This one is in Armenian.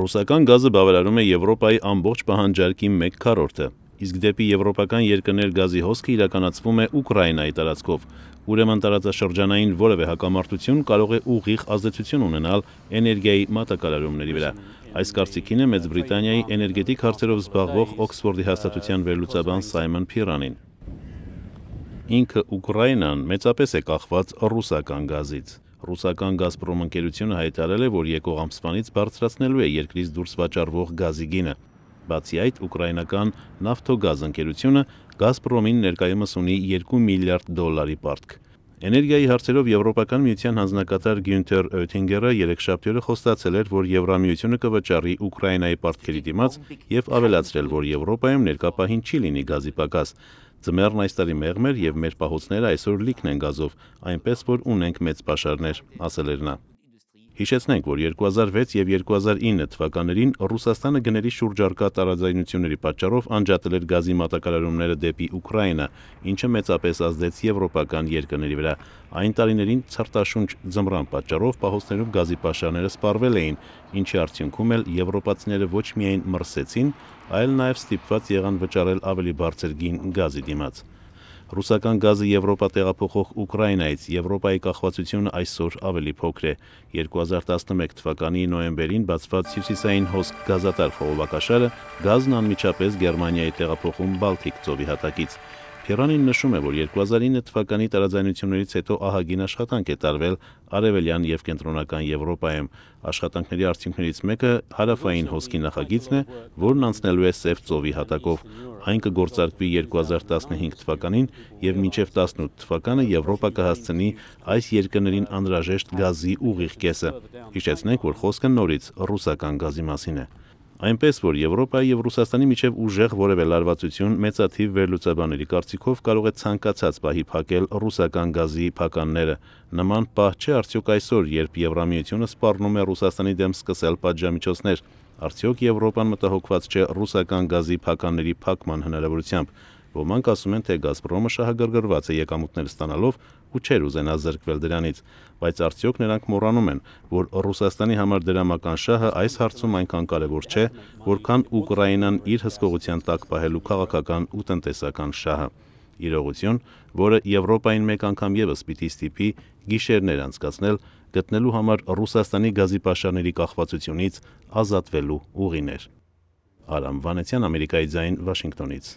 Ռուսական գազը բավարարում է Եվրոպայի ամբողջ պահանջարկի 1/4-ը, իսկ դեպի եվրոպական երկրներ գազի հոսքը իրականացվում է Ուկրաինայի տարածքով, ուրեմն տարածաշրջանային որևէ հակամարտություն կարող է ուղիղ ազդեցություն ունենալ էներգիայի մատակարարումների վրա։ Այս կարծիքին է Մեծ Բրիտանիայի էներգետիկ հարցերով զբաղվող Օքսֆորդի հաստատության վերլուծաբան Սայմոն Փիրանին։ Ինքը Ուկրաինան մեծապես է կախված ռուսական գազից։ Ռուսական Գազպրոմ ընկերությունը հայտարարել է, որ եկող ամսվանից բարձրացնելու է երկրից դուրս վաճառվող գազի գինը։ Բացի այդ, ուկրաինական նավթոգազ ընկերությունը Գազպրոմին ներկայումս ունի 2 միլիարդ դոլարի պարտք։ Էներգիայի հարցերով Եվրոպական միության հանձնակատար Գյունթեր Օթինգերը երեքշաբթի օրը խոստացել էր, որ Եվրամիությունը կվճարի Ուկրաինայի պարտքերի դիմաց եւ ավելացրել, որ Եվրոպայում ներկա պահին չի լինի գազի պակաս։ Ձմեռն այս տարի մեղմ էր եւ մեր պահոցները այսօր լիքն են գազով, այնպես որ ունենք մեծ պաշարներ, ասել էր նա։ Հիշեցնենք, որ 2006 եւ 2009 թվականներին Ռուսաստանը գների շուրջարկա տարաձայնությունների պատճառով անջատել էր գազի մատակարարումները դեպի Ուկրաինա, ինչը մեծապես ազդեց եվրոպական երկրների վրա։ Այն տարիներին ցարտաշունչ ձմռան պատճառով պահոստներում գազի պաշարները սպառվել էին, ինչի արդյունքում էլ եվրոպացիները ոչ միայն մրսեցին, այլ նաև ստիպված եղան վճարել ավելի բարձր գին գազի դիմաց։ Ռուսական գազը Եվրոպա տեղափոխող Ուկրաինայից Եվրոպայի կախվածությունը այսօր ավելի փոքր է։ 2011 թվականի նոյեմբերին բացված Հյուսիսային հոսք գազատար խողովակաշարը գազն անմիջապես Գերմանիայի տեղափոխում Բալթիկ ծովի հատակից։ Փերանին նշում է, որ 2009 թվականի տարաձայնություններից հետո ահագին աշխատանք է տարվել Արևելյան եւ Կենտրոնական Եվրոպայում։ Աշխատանքների արդյունքներից մեկը հարավային հոսքի նախագիծն է, որն անցնելու է Սև ծովի հատակով։ Այն կգործարկվի 2015 թվականին եւ մինչեւ 18 թվականը Եվրոպա կհասցնի այս երկրներին անհրաժեշտ գազի ուղիղ կեսը։ Հիշեցնենք, որ խոսքը նորից ռուսական գազի մասին է։ Այնպես որ Եվրոպայի եւ Ռուսաստանի միջև ուժեղ որևէ լարվածություն մեծաթիվ վերլուծաբանների կարծիքով կարող է ցանկացած պահի փակել ռուսական գազի փականները։ Նման պահ չէ արդյոք այսօր, երբ Եվրամիությունը սպառնում է Ռուսաստանի դեմ սկսել պատժամիջոցներ։ Արդյոք Եվրոպան մտահոգված չէ ռուսական գազի փականների փակման հնարավորությամբ։ Ոմանք ասում են, թե Գազպրոմը շահագրգռված է եկամուտներ ստանալով ու չեր ուզենա զրկվել դրանից, բայց արդյոք նրանք մոռանում են, որ Ռուսաստանի համար դրամական շահը այս հարցում այնքան կարևոր չէ, որքան Ուկրաինան իր հսկողության տակ պահելու քաղաքական ու տնտեսական շահը։ Իրողություն, որը Եվրոպային մեկ անգամ եւս պիտի ստիպի գիշերներ անցկացնել գտնելու համար Ռուսաստանի գազի պաշարների կախվածությունից ազատվելու ուղիներ։ Արամ Վանեցյան, Ամերիկայի ձայն, Վաշինգտոնից։